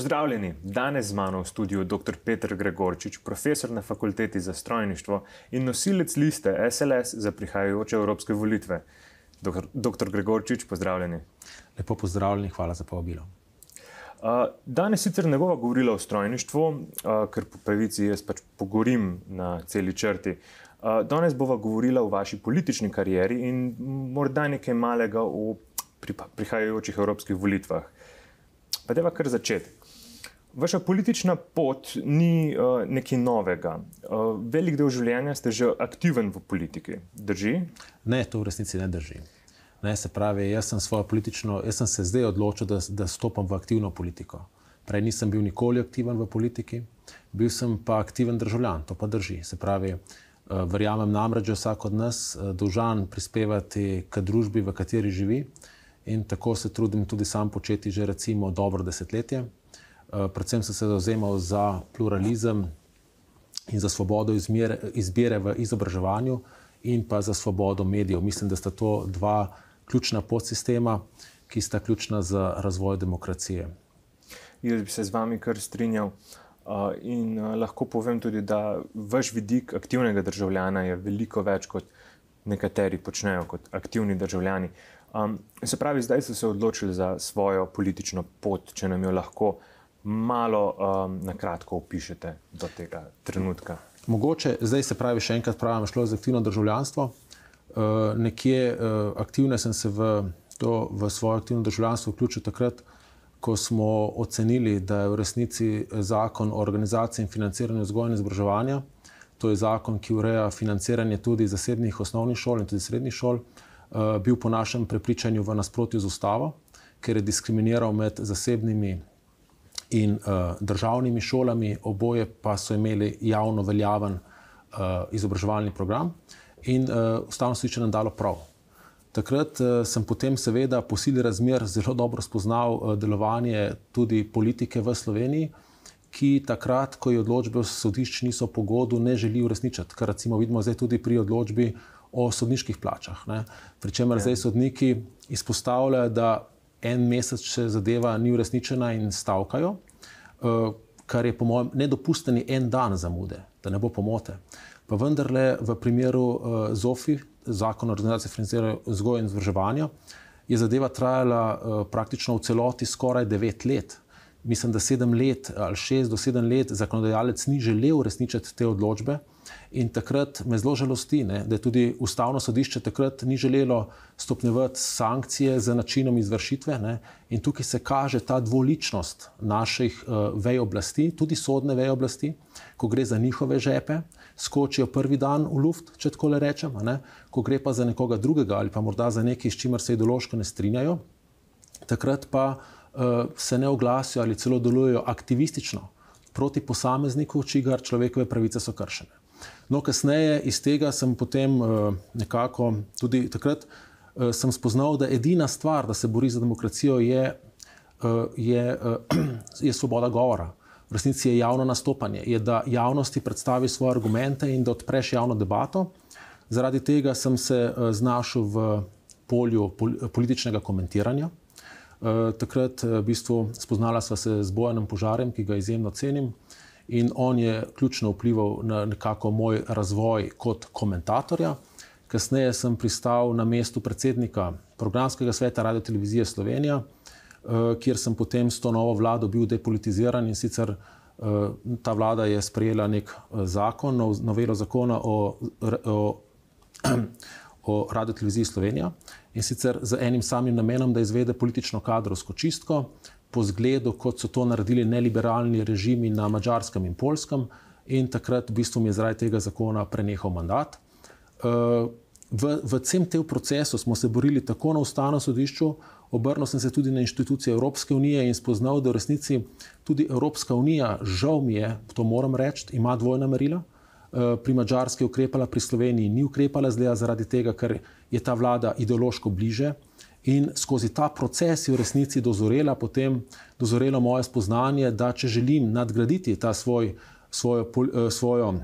Pozdravljeni, danes z mano v studiu dr. Petr Gregorčič, profesor na fakulteti za strojništvo in nosilec liste SLS za prihajajoče evropske volitve. Dr. Gregorčič, pozdravljeni. Lepo pozdravljeni, hvala za povabilo. Danes sicer ne bova govorila o strojništvu, ker po pravici jaz pač pogorim na celi črti. Danes bova govorila o vaši politični karieri in morda nekaj malega o prihajajočih evropskih volitvah. Pa deva kar začeti. Vaša politična pot ni uh, nekaj novega. Uh, velik del življenja ste že aktiven v politiki. Drži? Ne, to v resnici ne drži. Ne, se pravi, jaz sem, jaz sem se zdaj odločil, da, da stopam v aktivno politiko. Prej nisem bil nikoli aktiven v politiki, bil sem pa aktiven državljan, to pa drži. Se pravi, eh, verjamem namreč, da je vsak od nas dolžan prispevati k družbi, v kateri živi, in tako se trudim tudi sam početi že recimo dobro desetletje. Eh, predvsem sem se zauzemal za pluralizem in za svobodo izmer, izbire v izobraževanju, in pa za svobodo medijev. Mislim, da sta to dva ključna podsistema, ki sta ključna za razvoj demokracije. Jaz bi se z vami kar strinjal. Uh, in uh, lahko povem tudi, da vaš vidik aktivnega državljana je veliko več kot nekateri počnejo kot aktivni državljani. Um, se pravi, zdaj ste se odločili za svojo politično pot, če nam jo lahko uh, malo um, na kratko opišete do tega trenutka. Mogoče zdaj se pravi, še enkrat pravim, šlo je za aktivno državljanstvo. Uh, nekje uh, aktivno sem se v, to, v svoje aktivno državljanstvo vključil takrat, ko smo ocenili, da je v resnici zakon o organizaciji in financiranju vzgoja in izobraževanja, to je zakon, ki ureja financiranje tudi zasebnih osnovnih šol in tudi srednjih šol, uh, bil po našem prepričanju v nasprotju z ustavo, ker je diskriminiral med zasebnimi in uh, državnimi šolami, oboje pa so imeli javno veljaven uh, izobraževalni program, in uh, ustavno sodišče nam dalo prav. Takrat uh, sem potem, seveda, po sili razmer zelo dobro spoznal uh, delovanje tudi politike v Sloveniji, ki takrat, ko je odločbe sodišč niso pogodu, ne želi uresničiti, kar recimo vidimo zdaj tudi pri odločbi o sodniških plačah. Pričemer ja. zdaj sodniki izpostavljajo, da en mesec, če zadeva ni uresničena in stavkajo, eh, kar je po mojem nedopustni en dan zamude, da ne bo pomote. Pa vendarle v primeru eh, ZOFI, Zakon o organizaciji financiranja vzgoja in izobraževanja, je zadeva trajala eh, praktično v celoti skoraj devet let. Mislim, da sedem let ali šest do sedem let zakonodajalec ni želel uresničiti te odločbe. In takrat me zelo žalosti, ne, da je tudi ustavno sodišče takrat ni želelo stopnjevati sankcije za načinom izvršitve. Ne, in tukaj se kaže ta dvoličnost naših uh, vej oblasti, tudi sodne vej oblasti, ko gre za njihove žepe, skočijo prvi dan v luft, če tako le rečem, ne, ko gre pa za nekoga drugega ali pa morda za nekaj, s čimer se ideološko ne strinjajo, takrat pa uh, se ne oglasijo ali celo delujejo aktivistično proti posamezniku, čigar človekove pravice so kršene. No, kasneje iz tega sem potem eh, nekako tudi takrat eh, sem spoznal, da edina stvar, da se bori za demokracijo, je, eh, je, je svoboda govora. V resnici je javno nastopanje, je, da javnosti predstavi svoje argumente in da odpreš javno debato. Zaradi tega sem se znašel v polju političnega komentiranja. Takrat v bistvu spoznala sva se z Bojanom Požarjem, ki ga izjemno cenim in on je ključno vplival na nekako moj razvoj kot komentatorja. Kasneje sem pristal na mestu predsednika programskega sveta Radio Televizije Slovenija, eh, kjer sem potem s to novo vlado bil depolitiziran in sicer eh, ta vlada je sprejela nek eh, zakon, novelo zakona o, o, o Radio Televiziji Slovenija in sicer z enim samim namenom, da izvede politično kadrovsko čistko, po zgledu, kot so to naredili neliberalni režimi na Mačarskem in Polskem, in takrat v bistvu mi je zaradi tega zakona prenehal mandat. Eh, v, v vsem tem procesu smo se borili tako na ustavnem sodišču, obrnil sem se tudi na institucije Evropske unije in spoznal, da v resnici tudi Evropska unija, žal mi je, to moram reči, ima dvojna merila. Eh, pri Mačarski je ukrepala, pri Sloveniji ni ukrepala, zdaj zaradi tega, ker je ta vlada ideološko bliže. In skozi ta proces je v resnici dozorela, potem dozorelo moje spoznanje, da če želim nadgraditi ta svoj, svojo, eh, svojo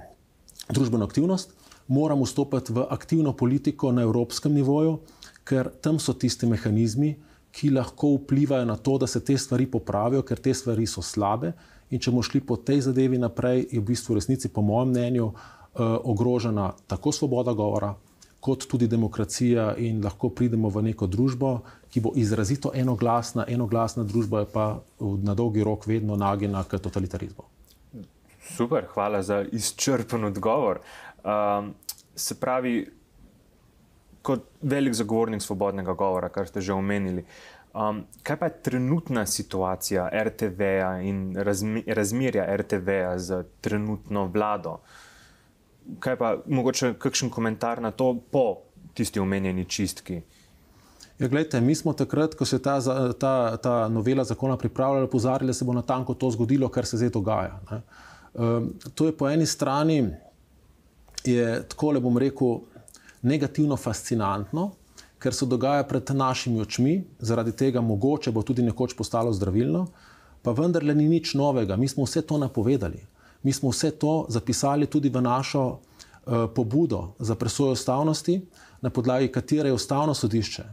družbeno aktivnost, moram vstopiti v aktivno politiko na evropskem nivoju, ker tam so tisti mehanizmi, ki lahko vplivajo na to, da se te stvari popravijo, ker te stvari so slabe. In če bomo šli po tej zadevi naprej, je v bistvu v resnici, po mojem mnenju, eh, ogrožena tako svoboda govora, kot tudi demokracija, in lahko pridemo v neko družbo, ki bo izrazito enoglasna, enoglasna družba, pa na dolgi rok vedno nagnjena k totalitarizmu. Super, hvala za izčrpen odgovor. Um, se pravi, kot velik zagovornik svobodnega govora, kar ste že omenili. Um, kaj pa je trenutna situacija RTV-ja in razmi razmerja RTV-ja z trenutno vlado? Uh, kaj pa mogoče kakšen komentar na to po tisti omenjeni čistki? Ja, gledajte, mi smo takrat, ko se je ta, ta, ta novela zakona pripravljala, opozarjali, da se bo na tanko to zgodilo, kar se zdaj dogaja. Ne. Ehm, to je po eni strani, tako le bom rekel, negativno fascinantno, ker se dogaja pred našimi očmi, zaradi tega mogoče bo tudi nekoč postalo zdravilno, pa vendarle ni nič novega, mi smo vse to napovedali. Mi smo vse to zapisali tudi v našo eh, pobudo za presojo ustavnosti, na podlagi katere je ustavno sodišče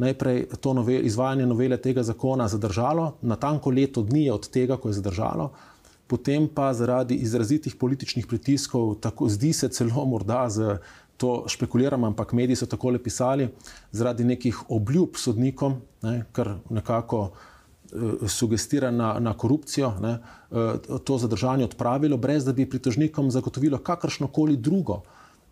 najprej to nove, izvajanje novele tega zakona zadržalo, natanko leto dni je od tega, ko je zadržalo, potem pa zaradi izrazitih političnih pritiskov, tako zdi se celo morda z. To špekuliramo, ampak mediji so tako pisali, zaradi nekih obljub sodnikom, ne, kar nekako uh, Eh, sugestira na, na korupcijo, ne, eh, to zadržanje odpravilo, brez da bi pritožnikom zagotovilo kakršno koli drugo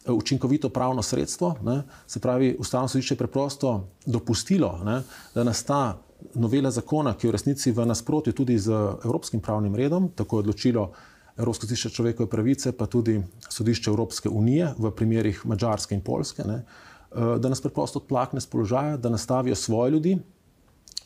eh, učinkovito pravno sredstvo. Ne, se pravi, ustavno sodišče je preprosto dopustilo, ne, da nas ta novela zakona, ki je v resnici v nasprotju tudi z evropskim pravnim redom, tako je odločilo. Evropsko sodišče človekove pravice, pa tudi sodišče Evropske unije v primerih Mačarske in Polske, ne, da nas preprosto odplakne z položaja, da nastavijo svoje ljudi,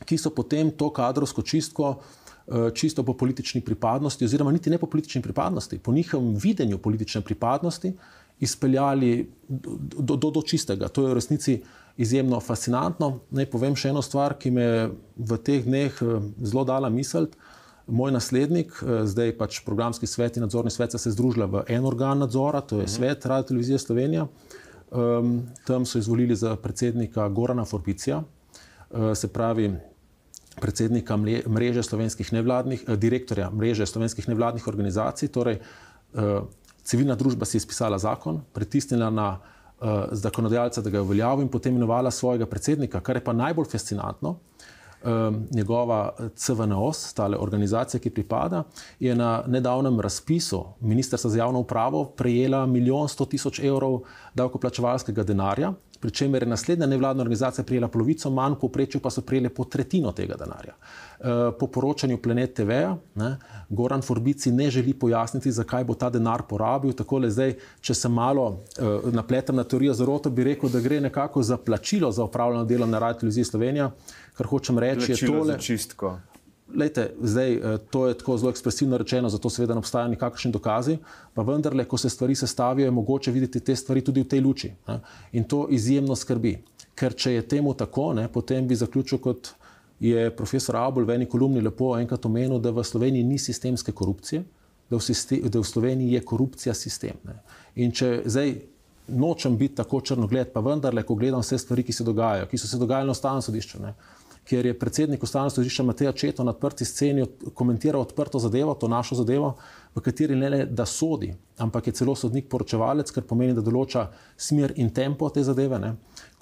ki so potem to kadrovsko čistko, eh, čisto po politični pripadnosti, oziroma niti ne po politični pripadnosti, po njihovem videnju politične pripadnosti, izpeljali do, do, do čistega. To je v resnici izjemno fascinantno. Naj povem še eno stvar, ki me je v teh dneh eh, zelo dala misel. Moj naslednik, eh, zdaj pač programski svet in nadzorni svet, se je združil v en organ nadzora, to je mhm. svet Radio Televizije Slovenije. Um, tam so izvolili za predsednika Gorana Forbicija, Eh, se pravi predsednika mreže slovenskih nevladnih, eh, direktorja mreže slovenskih nevladnih organizacij, torej eh, civilna družba si je spisala zakon, pritisnila na zakonodajalca, da ga je uveljavil in potem imenovala svojega predsednika, kar je pa najbolj fascinantno, Ehm, njegova eh, CVNOS, tale organizacija, ki pripada, je na nedavnem razpisu Ministrstva za javno upravo prejela milijon sto tisoč evrov davkoplačevalskega denarja, pri čemer je naslednja nevladna organizacija prejela polovico manj, poprečju pa so prejeli po tretjino tega denarja. Ehm, po poročanju Planet TV, ne, Goran Forbici ne želi pojasniti, zakaj bo ta denar porabil. Zdaj, če se malo eh, napletem na teorijo zaroto, bi rekel, da gre nekako za plačilo za upravljeno delo na Radio Televizija Slovenija kar hočem reči, je tole. Lejte, zdaj, eh, to je tako zelo ekspresivno rečeno, zato seveda ne obstajajo nikakršni dokazi, pa vendarle, ko se stvari sestavijo, je mogoče videti te stvari tudi v tej luči. Ne? In to izjemno skrbi, ker če je temu tako, ne, potem bi zaključil, kot je profesor Abul v eni kolumni lepo enkrat omenil, da v Sloveniji ni sistemske korupcije, da v, sistem, da v Sloveniji je korupcija sistem. Ne? In če zdaj. Nočem biti tako črnogled, pa vendarle, ko gledam vse stvari, ki se dogajajo, ki so se dogajale na ostalem sodišču, kjer je predsednik ustavnega sodišča Mateo Četo na prvi sceni komentiral odprto zadevo, to našo zadevo, v kateri ne le da sodi, ampak je celo sodnik poročevalec, kar pomeni, da določa smer in tempo te zadeve. Ne?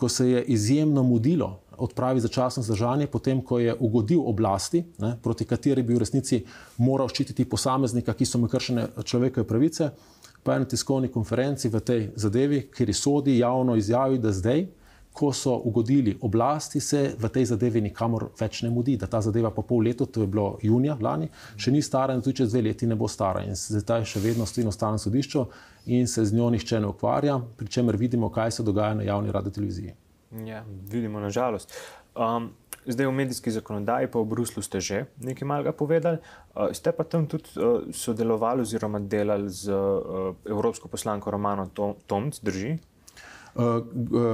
Ko se je izjemno mudilo odpravi začasno zdržanje, potem ko je ugodil oblasti, ne? proti kateri bi v resnici moral ščititi posameznika, ki so mu kršene človekove pravice, pa je na tiskovni konferenci v tej zadevi, kjer sodi javno izjavi, da zdaj ko so ugodili oblasti, se v tej zadevi nikamor več ne mudi. Da ta zadeva po pol leta, to je bilo junija lani, še ni stara in tudi čez dve leti ne bo stara. In zdaj je še vedno stojno stalno sodišče in se z njo nihče ne ukvarja, pri čemer vidimo, kaj se dogaja na javni radio televiziji. Ja, vidimo nažalost. Um, zdaj v medijski zakonodaji, pa v Bruslu ste že nekaj malega povedali. Uh, ste pa tam tudi uh, sodelovali oziroma delali z uh, evropsko poslanko Romano Tomc, drži? Eh, eh,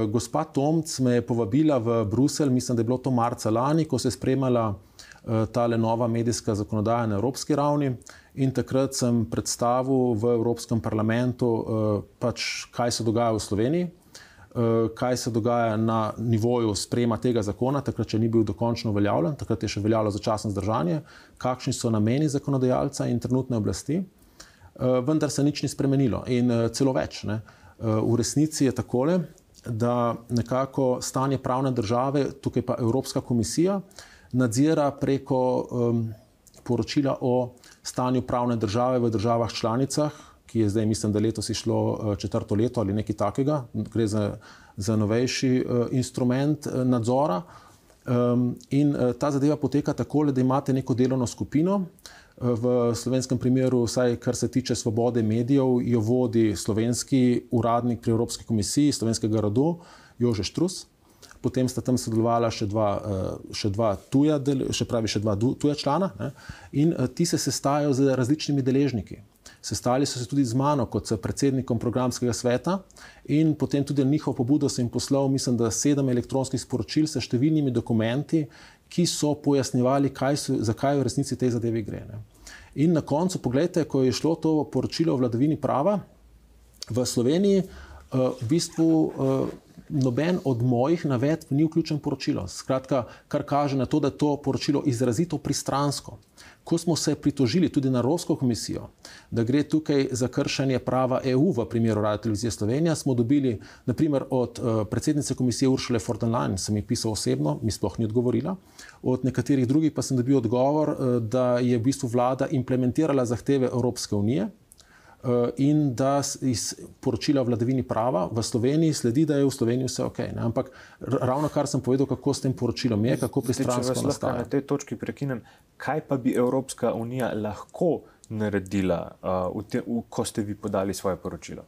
gospa Tomc me je povabila v Bruselj, mislim, da je bilo to marca lani, ko se je spremljala eh, ta nova medijska zakonodaja na evropski ravni. In takrat sem predstavil v Evropskem parlamentu, pač, kaj se dogaja v Sloveniji, kaj se dogaja na nivoju sprejema tega zakona, takrat še ni bil dokončno uveljavljen, takrat je še veljalo začasno zdržanje, kakšni so nameni zakonodajalca in trenutne oblasti. Vendar se nič ni spremenilo in celo več. Ne. Eh, v resnici je takole, da nekako stanje pravne države, tukaj pa Evropska komisija, nadzira preko um, poročila o stanju pravne države v državah članicah, ki je zdaj, mislim, da letos išlo eh, četrto leto ali nekaj takega, gre za, za novejši uh, instrument nadzora. Um, in uh, ta zadeva poteka tako, da imate neko delovno skupino, V slovenskem primeru, vsaj kar se tiče svobode medijev, jo vodi slovenski uradnik pri Evropski komisiji, slovenskega rodu, Jože Štrus. Potem sta tam sodelovala še dva, eh, še dva, tuja, del, še pravi, še dva tuja člana, ne? in eh, ti se sestajajo z različnimi deležniki. Sestali so se tudi z mano, kot s predsednikom programskega sveta, in potem tudi njihov pobudo sem poslal, mislim, da sedem elektronskih sporočil s številnimi dokumenti, ki so pojasnjevali, so, zakaj v resnici te zadeve gre. Ne. In na koncu, pogledajte, ko je šlo to poročilo o vladavini prava v Sloveniji, eh, v bistvu eh, noben od mojih navedb ni vključen v poročilo. Skratka, kar kaže na to, da je to poročilo izrazito pristransko. Ko smo se pritožili tudi na Evropsko komisijo, da gre tukaj za kršenje prava EU v primeru Radio Televizije Slovenija, smo dobili naprimer od eh, predsednice komisije Uršele Fortenlein, sem ji pisal osebno, mi sploh ni odgovorila, od nekaterih drugih pa sem dobil odgovor, eh, da je v bistvu vlada implementirala zahteve Evropske unije. Eh, in da iz poročila o vladavini prava v Sloveniji sledi, da je v Sloveniji vse ok. Ne? Ampak ravno kar sem povedal, kako s tem poročilom je, kako pristransko je. Če na tej točki prekinem, kaj pa bi Evropska unija lahko naredila, uh, v te, v, ko ste vi podali svoje poročilo?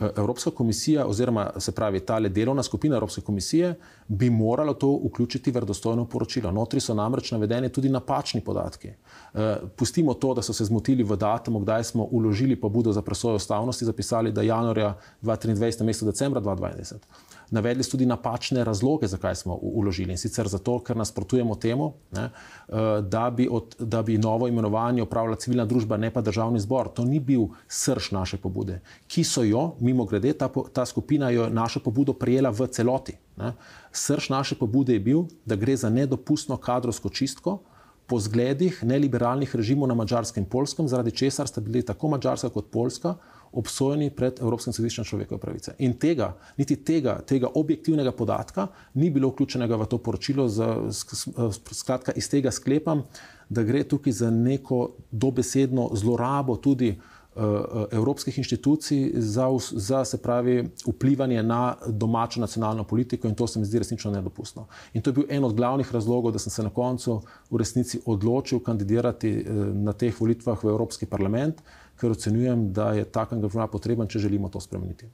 Eh, Evropska komisija, oziroma se pravi, ta le delovna skupina Evropske komisije, bi morala to vključiti v verodostojno poročilo. Notri so namreč navedeni tudi napačni podatki. Eh, pustimo to, da so se zmotili v datumu, kdaj smo uložili pobudo za presojo ustavnosti, zapisali, da januarja 2023 namesto decembra 2022 navedli tudi napačne razloge, zakaj smo uložili. In sicer zato, ker nasprotujemo temu, ne, eh, da, bi od, da bi novo imenovanje upravljala civilna družba, ne pa državni zbor. To ni bil srč naše pobude, ki so jo, mimo grede, ta, ta skupina jo našo pobudo prijela v celoti. Ne. Srč naše pobude je bil, da gre za nedopustno kadrovsko čistko. Po zgledih neliberalnih režimov na mačarskem in polskem, zaradi česar sta bili tako mačarska kot polska obsojeni pred Evropskim sodiščem človekove pravice. In tega, niti tega, tega objektivnega podatka ni bilo vključenega v to poročilo, z, z, skratka iz tega sklepam, da gre tukaj za neko dobesedno zlorabo tudi eh, eh, evropskih inštitucij za, za se pravi vplivanje na domačo nacionalno politiko in to se mi zdi resnično nedopustno. In to je bil en od glavnih razlogov, da sem se na koncu v resnici odločil kandidirati eh, na teh volitvah v Evropski parlament ker ocenjujem, da je ta kanga vrna potreben, če želimo to spremeniti.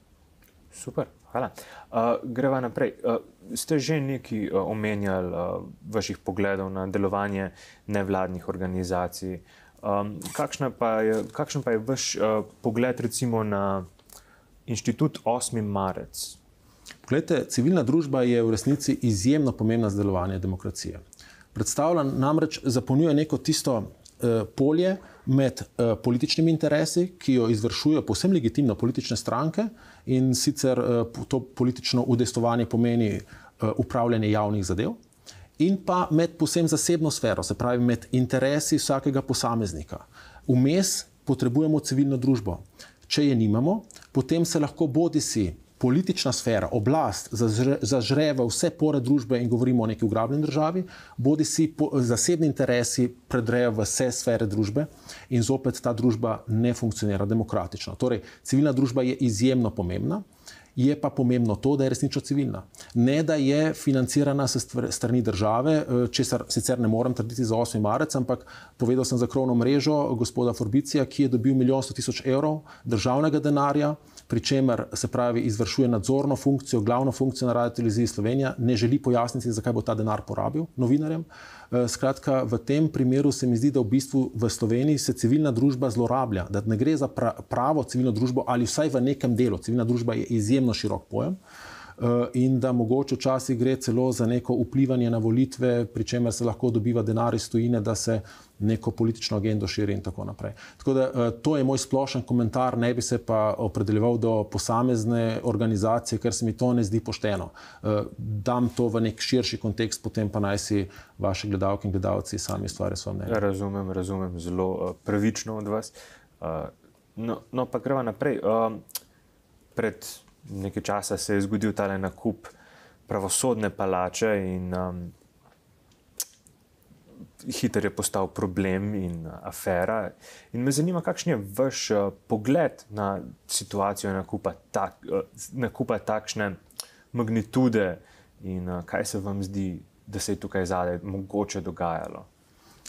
Super, hvala. Uh, greva naprej. Uh, ste že neki uh, omenjali uh, vaših pogledov na delovanje nevladnih organizacij. Um, kakšna pa je, kakšen pa je vaš uh, pogled recimo na inštitut 8. marec? Poglejte, civilna družba je v resnici izjemno pomembna za delovanje demokracije. Predstavlja namreč zapolnjuje neko tisto Eh, polje med eh, političnimi interesi, ki jo izvršujejo posebno legitimno politične stranke in sicer eh, to politično udestovanje pomeni upravljanje javnih zadev, in pa med posebno zasebno sfero, se pravi med interesi vsakega posameznika. Vmes potrebujemo civilno družbo. Če je nimamo, potem se lahko bodi si politična sfera, oblast zažre, zažre v vse pore družbe in govorimo o neki ugrabljeni državi, bodi si po, zasebni interesi predrejo v vse sfere družbe in zopet ta družba ne funkcionira demokratično. Torej, civilna družba je izjemno pomembna je pa pomembno to, da je resnično civilna. Ne, da je financirana s strani države, eh, česar sicer ne morem trditi za 8. marec, ampak povedal sem za krovno mrežo gospoda Forbicija, ki je dobil milijon 100 tisoč evrov državnega denarja, pri čemer se pravi izvršuje nadzorno funkcijo, glavno funkcijo na Radio Televiziji Slovenija, ne želi pojasniti, zakaj bo ta denar porabil novinarjem. Eh, skratka, v tem primeru se mi zdi, da v bistvu v Sloveniji se civilna družba zlorablja, da ne gre za pravo civilno družbo ali vsaj v nekem delu. Civilna družba je izjemno širok pojem. Eh, in da mogoče včasih gre celo za neko vplivanje na volitve, pri čemer se lahko dobiva denar iz tujine, da se neko politično agendo širi in tako naprej. Tako da eh, to je moj splošen komentar, ne bi se pa opredeljeval do posamezne organizacije, ker se mi to ne zdi pošteno. Eh, dam to v nek širši kontekst, potem pa naj si vaše gledalke in gledalci sami stvari svoje mnenje. Razumem, razumem zelo pravično od vas. No, no, pa greva naprej. Pred nekaj časa se je zgodil ta nakup pravosodne palače in um, hitro je postal problem in uh, afera. In me zanima, kakšen je vaš uh, pogled na situacijo nakupa, tak, uh, nakupa takšne magnitude in uh, kaj se vam zdi, da se je tukaj zadaj mogoče dogajalo?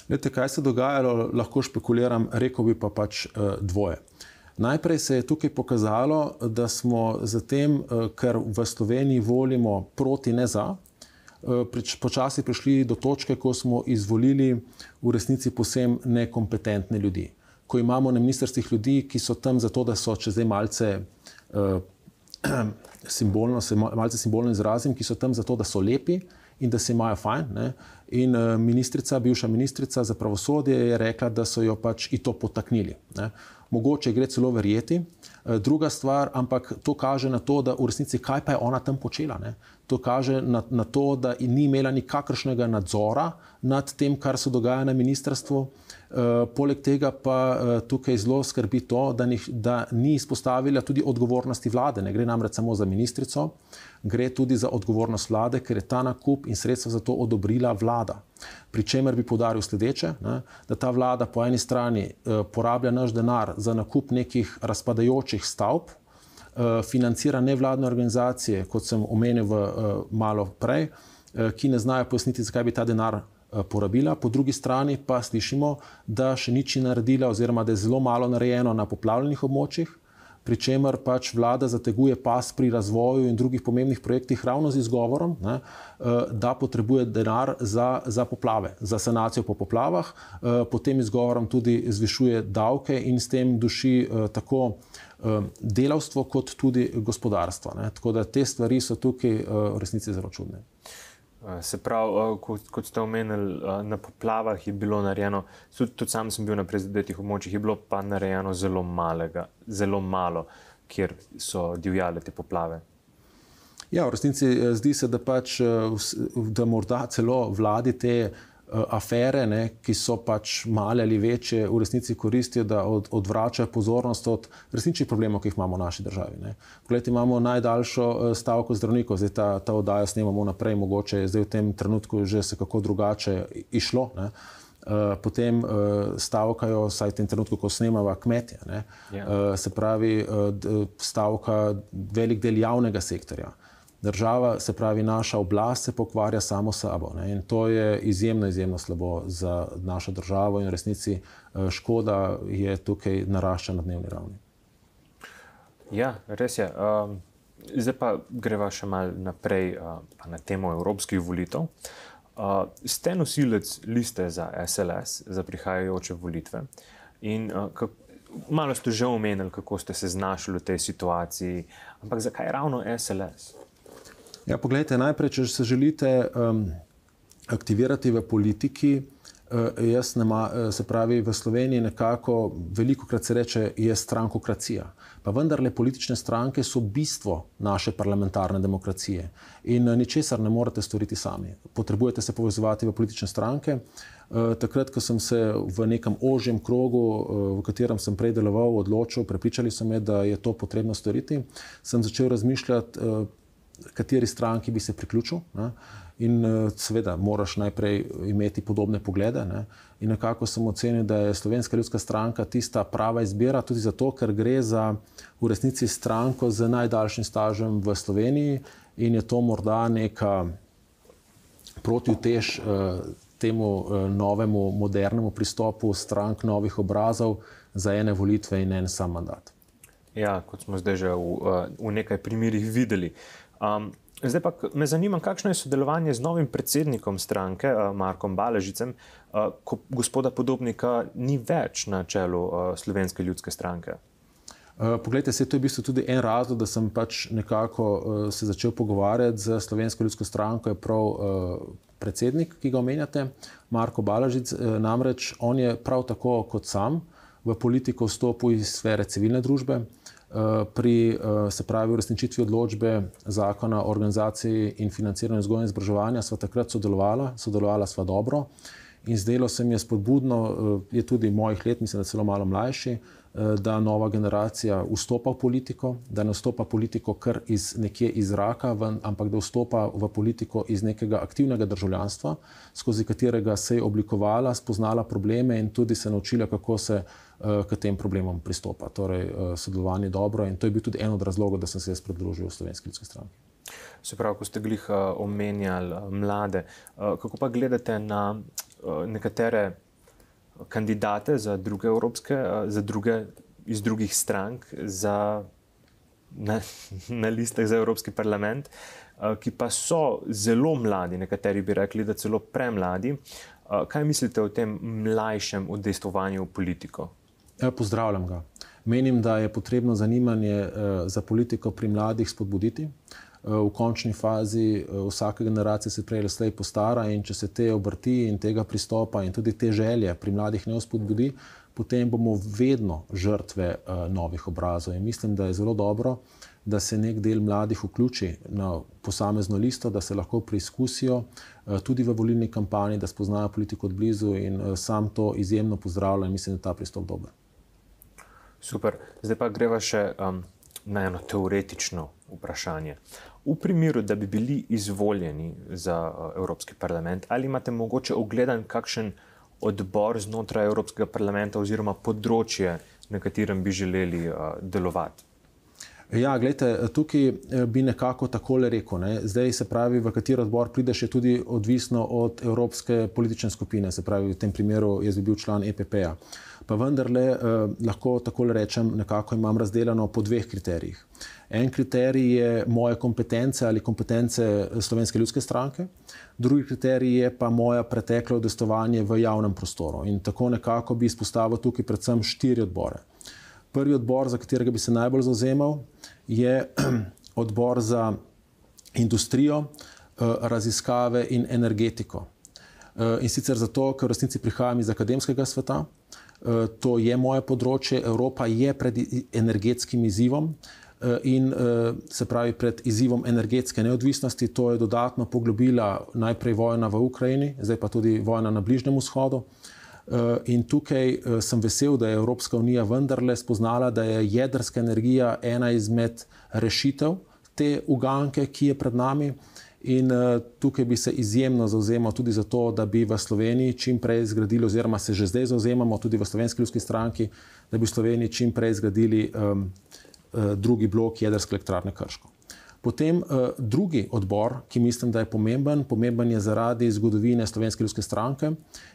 Lete, kaj se je dogajalo, lahko špekuliram, rekel bi pa pač uh, dvoje. Uh, Najprej se je tukaj pokazalo, da smo z tem, eh, ker v Sloveniji volimo proti ne za, eh, počasi prišli do točke, ko smo izvolili v resnici posebno nekompetentne ljudi. Ko imamo na ministrstvih ljudi, ki so tam zato, da so čez malce. Eh, simbolno, malo simbolno izrazim, ki so tam zato, da so lepi, in da se imajo fajn. Ne? In eh, ministrica, bivša ministrica za pravosodje je rekla, da so jo pač i to potaknili. Ne? Mogoče gre celo verjeti. Eh, druga stvar, ampak to kaže na to, da v resnici kaj pa je ona tam počela. Ne? To kaže na, na to, da ni imela nikakršnega nadzora nad tem, kar se dogaja na ministrstvu. E, poleg tega pa e, tukaj zelo skrbi to, da ni, da ni izpostavila tudi odgovornosti vlade. Ne gre namreč samo za ministrico, gre tudi za odgovornost vlade, ker je ta nakup in sredstva za to odobrila vlada. Pričemer bi podaril sledeče, ne, da ta vlada po eni strani e, porablja naš denar za nakup nekih razpadajočih stavb, Eh, financira nevladne organizacije, kot sem omenil v, eh, malo prej, eh, ki ne znajo pojasniti, zakaj bi ta denar porabila. Po drugi strani pa slišimo, da še nič ni naredila, oziroma da je zelo malo narejeno na poplavljenih območjih pri čemer pač vlada zateguje pas pri razvoju in drugih pomembnih projektih, ravno z izgovorom, ne, eh, da potrebuje denar za, za poplave, za sanacijo po poplavah, eh, pod tem izgovorom tudi zvišuje davke in s tem duši eh, tako delavstvo, kot tudi gospodarstvo. Ne. Tako da te stvari so tukaj v resnici zelo čudne. Eh, se pravi, eh, kot, kot ste omenili, eh, na poplavah je bilo narejeno, tudi, tudi sam sem bil na prizadetih območjih, je bilo pa narejeno zelo, malega, zelo malo, kjer so divjale te poplave. Ja, v resnici zdi se, da pač, da morda celo vladi te. Eh, afere, ne, ki so pač male ali večje, v resnici koristijo, da od, odvračajo pozornost od resničnih problemov, ki jih imamo v naši državi. Poglejte, imamo najdaljšo eh, stavko zdravnikov, zdaj ta, ta oddaja snemamo naprej, mogoče je zdaj v tem trenutku že se kako drugače išlo. Ne. Eh, potem stavkajo, vsaj v tem trenutku, ko snemamo kmetje, ne. Ja. se pravi, stavka velik del javnega sektorja država, se pravi naša oblast, se pokvarja samo s sabo. Ne? In to je izjemno, izjemno slabo za našo državo in v resnici eh, škoda je tukaj narašča na dnevni ravni. Ja, res je. Um, zdaj pa greva še malo naprej uh, na temo evropskih volitev. Uh, ste nosilec liste za SLS, za prihajajoče volitve. In, uh, kak, malo ste že omenili, kako ste se znašli v tej situaciji, ampak zakaj ravno SLS? Ja, poglejte, najprej, če se želite um, aktivirati v politiki, uh, jaz ne maram, uh, se pravi, v Sloveniji nekako veliko krat se reče, je strankokracija. Pa vendarle politične stranke so bistvo naše parlamentarne demokracije in uh, ničesar ne morete storiti sami. Potrebujete se povezovati v politične stranke. Uh, takrat, ko sem se v nekem ožjem krogu, uh, v katerem sem predeloval, odločil, prepričali so me, da je to potrebno storiti, sem začel razmišljati kateri stranki bi se priključil. Ne? In eh, seveda, moraš najprej imeti podobne poglede. Ne? In nekako sem ocenil, da je Slovenska ljudska stranka tista prava izbira, tudi zato, ker gre za v resnici stranko z najdaljšim stažem v Sloveniji in je to morda neka protivtež eh, temu eh, novemu, modernemu pristopu strank novih obrazov za ene volitve in en sam mandat. Ja, kot smo zdaj že v, eh, v nekaj primerih videli. Um, zdaj pa me zanima, kakšno je sodelovanje z novim predsednikom stranke, uh, Markom Baležicem, uh, ko gospoda Podobnika ni več na čelu uh, slovenske ljudske stranke. Poglejte, se, to je v bistvu tudi en razlog, da sem pač nekako uh, se začel pogovarjati z slovensko ljudsko stranko, je prav uh, predsednik, ki ga omenjate, Marko Balažic. Uh, namreč on je prav tako kot sam v politiko vstopil iz sfere civilne družbe. Eh, pri eh, se pravi uresničitvi odločbe zakona o organizaciji in financiranju vzgoje in izobraževanja sva takrat sodelovala, sodelovala sva dobro in zdelo se mi je spodbudno, eh, je tudi mojih let, mislim, da celo malo mlajši, Eh, da nova generacija vstopa v politiko, da ne vstopa politiko kar iz nekje iz raka, ven, ampak da vstopa v politiko iz nekega aktivnega državljanstva, skozi katerega se je oblikovala, spoznala probleme in tudi se naučila, kako se eh, k tem problemom pristopa. Torej, eh, sodelovanje je dobro in to je bil tudi en od razlogov, da sem se jaz pridružil Slovenski ljudski stranki. Se pravi, ko ste gliha omenjali mlade, kako pa gledate na nekatere kandidate za druge evropske, za druge iz drugih strank, za, na, na listah za Evropski parlament, ki pa so zelo mladi, nekateri bi rekli, da celo premladi. Kaj mislite o tem mlajšem oddestovanju v politiko? Ja, pozdravljam ga. Menim, da je potrebno zanimanje e, za politiko pri mladih spodbuditi v končni fazi eh, vsaka generacija se prej ali slej postara in če se te obrti in tega pristopa in tudi te želje pri mladih ne uspodbudi, potem bomo vedno žrtve eh, novih obrazov. In mislim, da je zelo dobro, da se nek del mladih vključi na posamezno listo, da se lahko preizkusijo eh, tudi v volilni kampanji, da spoznajo politiko od blizu in sam to izjemno pozdravljam in mislim, da je ta pristop dober. Super. Zdaj pa greva še um, na eno teoretično vprašanje. V primeru, da bi bili izvoljeni za eh, Evropski parlament, ali imate mogoče ogledan kakšen odbor znotraj Evropskega parlamenta oziroma področje, na katerem bi želeli eh, delovati? Ja, gledajte, tukaj eh, bi nekako takole rekel. Ne. Zdaj se pravi, v kateri odbor prideš, je tudi odvisno od evropske politične skupine, se pravi, v tem primeru jaz bi bil član EPP-ja. Pa vendarle eh, lahko takole rečem, nekako imam razdeljeno po dveh kriterijih. En kriterij je moje kompetence ali kompetence eh, Slovenske ljudske stranke, drugi kriterij je pa moja preteklo udestovanje v javnem prostoru. In tako nekako bi izpostavil tukaj predvsem štiri odbore prvi odbor, za katerega bi se najbolj zauzemal, je odbor za industrijo, eh, raziskave in energetiko. Eh, in sicer zato, ker v resnici prihajam iz akademskega sveta, eh, to je moje področje, Evropa je pred energetskim izzivom. In se pravi, pred izzivom energetske neodvisnosti, to je dodatno poglobila najprej vojna v Ukrajini, zdaj pa tudi vojna na Bližnem vzhodu. Eh, in tukaj eh, sem vesel, da je Evropska unija vendarle spoznala, da je jedrska energija ena izmed rešitev te uganke, ki je pred nami. In eh, tukaj bi se izjemno zauzemal tudi za to, da bi v Sloveniji čim prej zgradili, oziroma se že zdaj zauzemamo, tudi v Slovenski ljudski stranki, da bi v Sloveniji čim prej zgradili um, drugi blok jedrske elektrarne Krško. Potem eh, drugi odbor, ki mislim, da je pomemben, pomemben je zaradi zgodovine Slovenske ljudske stranke,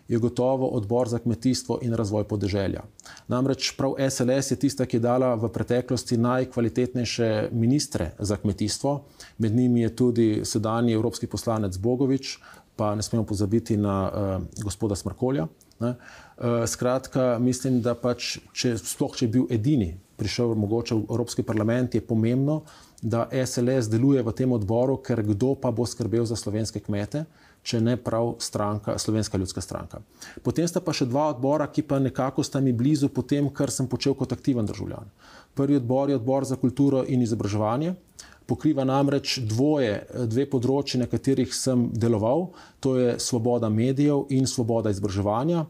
je gotovo odbor za kmetijstvo in razvoj podeželja. Namreč prav SLS je tista, ki je dala v preteklosti najkvalitetnejše ministre za kmetijstvo, med njimi je tudi sedanji evropski poslanec Bogovič, pa ne smemo pozabiti na eh, gospoda Smrkolja. Ne? Eh, skratka, mislim, da pač, če, sploh če je bil edini, prišel mogoče v Evropski parlament, je pomembno, da SLS deluje v tem odboru, ker kdo pa bo skrbel za slovenske kmete, če ne prav stranka, slovenska ljudska stranka. Potem sta pa še dva odbora, ki pa nekako sta mi blizu po tem, kar sem počel kot aktiven državljan. Prvi odbor je odbor za kulturo in izobraževanje. Pokriva namreč dvoje, dve področji, na katerih sem deloval, to je svoboda medijev in svoboda izobraževanja,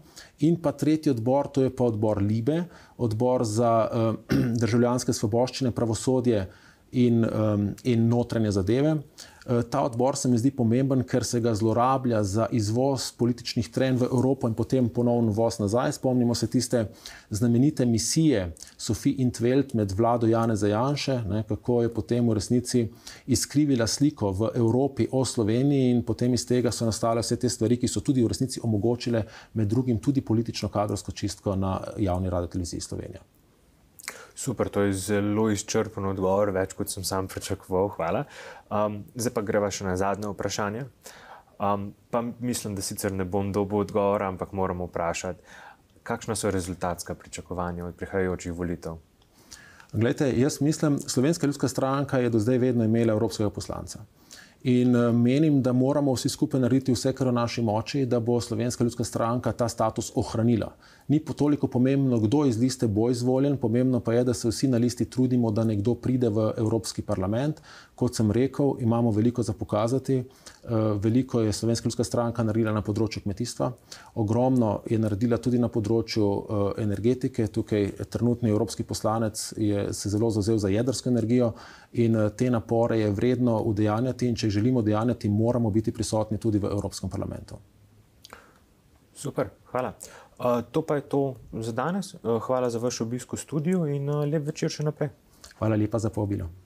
in pa tretji odbor, to je pa odbor Libe, odbor za eh, državljanske svoboščine, pravosodje, eh, in, um, in notranje zadeve. Uh, ta odbor se mi zdi pomemben, ker se ga zlorablja za izvoz političnih trenj v Evropo in potem ponovno voz nazaj. Spomnimo se tiste znamenite misije Sofije Intveld med vlado Jana Zajanša, kako je potem v resnici izkrivila sliko v Evropi o Sloveniji in potem iz tega so nastale vse te stvari, ki so tudi v resnici omogočile med drugim tudi politično kadrovsko čistko na javni radio televiziji Slovenija. Super, to je zelo izčrpen odgovor, več kot sem sam pričakoval. Hvala. Um, zdaj pa greva še na zadnje vprašanje. Um, pa mislim, da sicer ne bom dobil odgovora, ampak moramo vprašati, kakšna so rezultatska pričakovanja od prihajajočih volitev. Glede, jaz mislim, da slovenska ljudska stranka je do zdaj vedno imela evropskega poslanca. In eh, menim, da moramo vsi skupaj narediti vse, kar je v naši moči, da bo slovenska ljudska stranka ta status ohranila ni po toliko pomembno, kdo iz liste bo izvoljen, pomembno pa je, da se vsi na listi trudimo, da nekdo pride v Evropski parlament. Kot sem rekel, imamo veliko za pokazati. Eh, veliko je Slovenska ljudska stranka naredila na področju kmetijstva, ogromno je naredila tudi na področju eh, energetike. Tukaj trenutni evropski poslanec je se zelo zauzel za jedrsko energijo in eh, te napore je vredno udejanjati in če želimo udejanjati, moramo biti prisotni tudi v Evropskem parlamentu. Super, hvala to pa je to za danes. Hvala za vaš obisko v studiu in lep večer še naprej. Hvala lepa za povabilo.